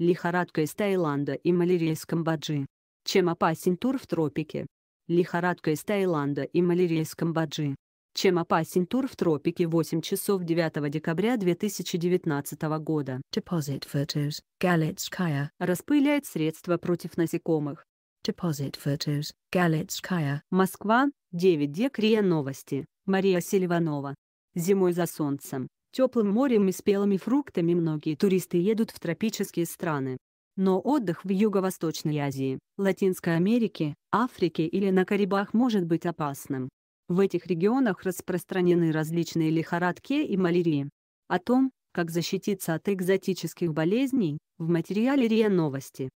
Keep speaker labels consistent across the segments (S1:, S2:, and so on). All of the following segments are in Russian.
S1: Лихорадка из Таиланда и малярия из Камбоджи. Чем опасен тур в тропике? Лихорадка из Таиланда и малярия из Камбоджи. Чем опасен тур в тропике 8 часов 9 декабря 2019 года. Deposit photos, Galitskaya. Распыляет средства против насекомых. Deposit photos, Galitskaya. Москва, 9 Декрия новости. Мария Селиванова. Зимой за солнцем теплым морем и спелыми фруктами многие туристы едут в тропические страны. Но отдых в Юго-Восточной Азии, Латинской Америке, Африке или на Карибах может быть опасным. В этих регионах распространены различные лихорадки и малярии. О том, как защититься от экзотических болезней, в материале РИА Новости.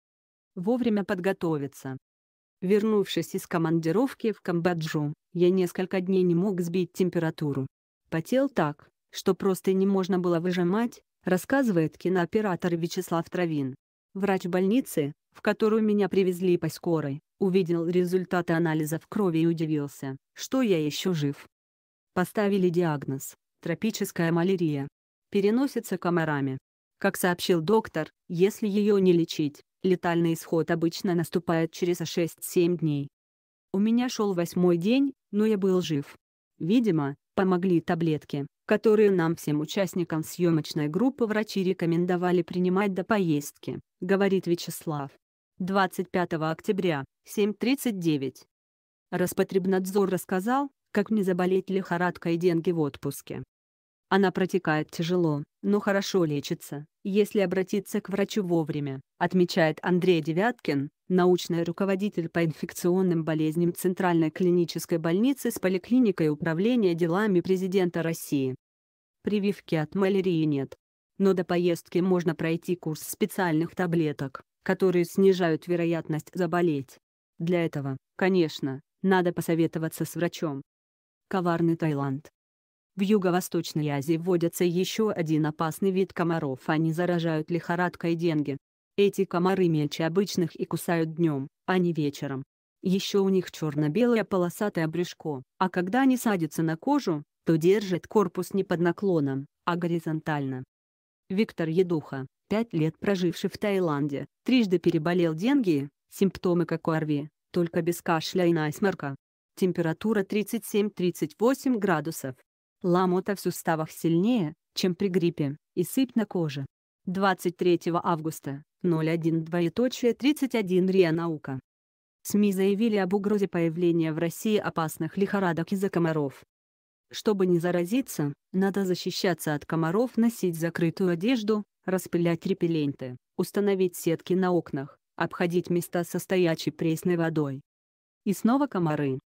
S1: Вовремя подготовиться. Вернувшись из командировки в Камбоджу, я несколько дней не мог сбить температуру. Потел так, что просто не можно было выжимать, рассказывает кинооператор Вячеслав Травин. Врач больницы, в которую меня привезли по скорой, увидел результаты анализов крови и удивился, что я еще жив. Поставили диагноз – тропическая малярия. Переносится комарами. Как сообщил доктор, если ее не лечить, летальный исход обычно наступает через 6-7 дней. У меня шел восьмой день, но я был жив. Видимо, помогли таблетки, которые нам всем участникам съемочной группы врачи рекомендовали принимать до поездки, говорит Вячеслав. 25 октября, 7.39. Распотребнадзор рассказал, как не заболеть лихорадкой деньги в отпуске. Она протекает тяжело, но хорошо лечится, если обратиться к врачу вовремя, отмечает Андрей Девяткин, научный руководитель по инфекционным болезням Центральной клинической больницы с поликлиникой управления делами президента России. Прививки от малярии нет. Но до поездки можно пройти курс специальных таблеток, которые снижают вероятность заболеть. Для этого, конечно, надо посоветоваться с врачом. Коварный Таиланд. В Юго-Восточной Азии вводится еще один опасный вид комаров. Они заражают лихорадкой Денге. Эти комары мельче обычных и кусают днем, а не вечером. Еще у них черно-белое полосатое брюшко, а когда они садятся на кожу, то держат корпус не под наклоном, а горизонтально. Виктор Едуха, 5 лет проживший в Таиланде, трижды переболел деньги, симптомы как у ОРВИ, только без кашля и насморка. Температура 37-38 градусов, Ломота в суставах сильнее, чем при гриппе, и сыпь на коже. 23 августа, 01 двоеточие РИА Наука. СМИ заявили об угрозе появления в России опасных лихорадок из-за комаров. Чтобы не заразиться, надо защищаться от комаров, носить закрытую одежду, распылять репелленты, установить сетки на окнах, обходить места со стоячей пресной водой. И снова комары.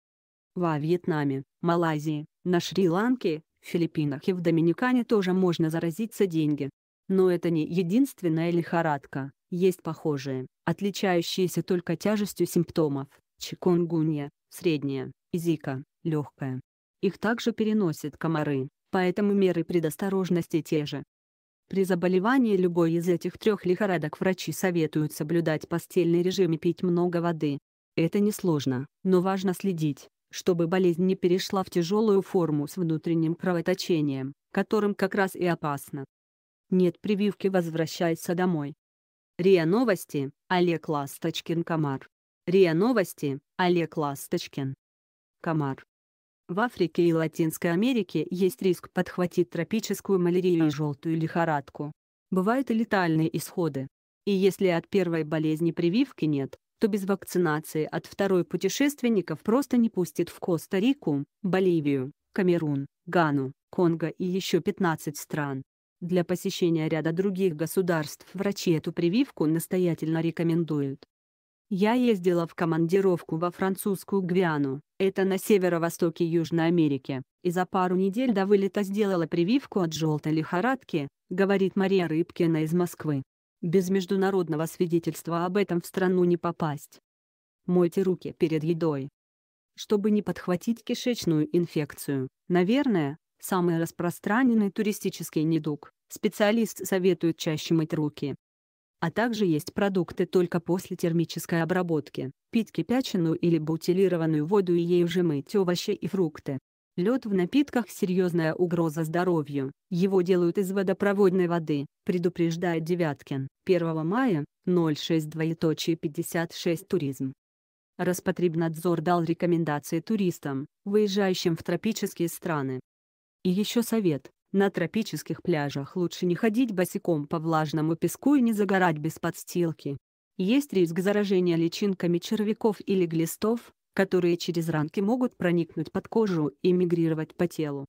S1: Во Вьетнаме, Малайзии, на Шри-Ланке, Филиппинах и в Доминикане тоже можно заразиться деньги. Но это не единственная лихорадка, есть похожие, отличающиеся только тяжестью симптомов, чикунгунья, средняя, и легкая. Их также переносят комары, поэтому меры предосторожности те же. При заболевании любой из этих трех лихорадок врачи советуют соблюдать постельный режим и пить много воды. Это несложно, но важно следить, чтобы болезнь не перешла в тяжелую форму с внутренним кровоточением, которым как раз и опасно. Нет прививки возвращается домой. РИА Новости, Олег Ласточкин Комар. РИА Новости, Олег Ласточкин. Комар. В Африке и Латинской Америке есть риск подхватить тропическую малярию и желтую лихорадку. Бывают и летальные исходы. И если от первой болезни прививки нет, то без вакцинации от второй путешественников просто не пустит в Коста-Рику, Боливию, Камерун, Гану, Конго и еще 15 стран. Для посещения ряда других государств врачи эту прививку настоятельно рекомендуют. Я ездила в командировку во французскую Гвиану, это на северо-востоке Южной Америки, и за пару недель до вылета сделала прививку от желтой лихорадки, говорит Мария Рыбкина из Москвы. Без международного свидетельства об этом в страну не попасть. Мойте руки перед едой. Чтобы не подхватить кишечную инфекцию, наверное, самый распространенный туристический недуг, специалист советует чаще мыть руки. А также есть продукты только после термической обработки, пить кипяченую или бутилированную воду и ей уже мыть овощи и фрукты. Лед в напитках – серьезная угроза здоровью. Его делают из водопроводной воды, предупреждает Девяткин. 1 мая, 06.56 Туризм. Распотребнадзор дал рекомендации туристам, выезжающим в тропические страны. И еще совет. На тропических пляжах лучше не ходить босиком по влажному песку и не загорать без подстилки. Есть риск заражения личинками червяков или глистов, которые через ранки могут проникнуть под кожу и мигрировать по телу.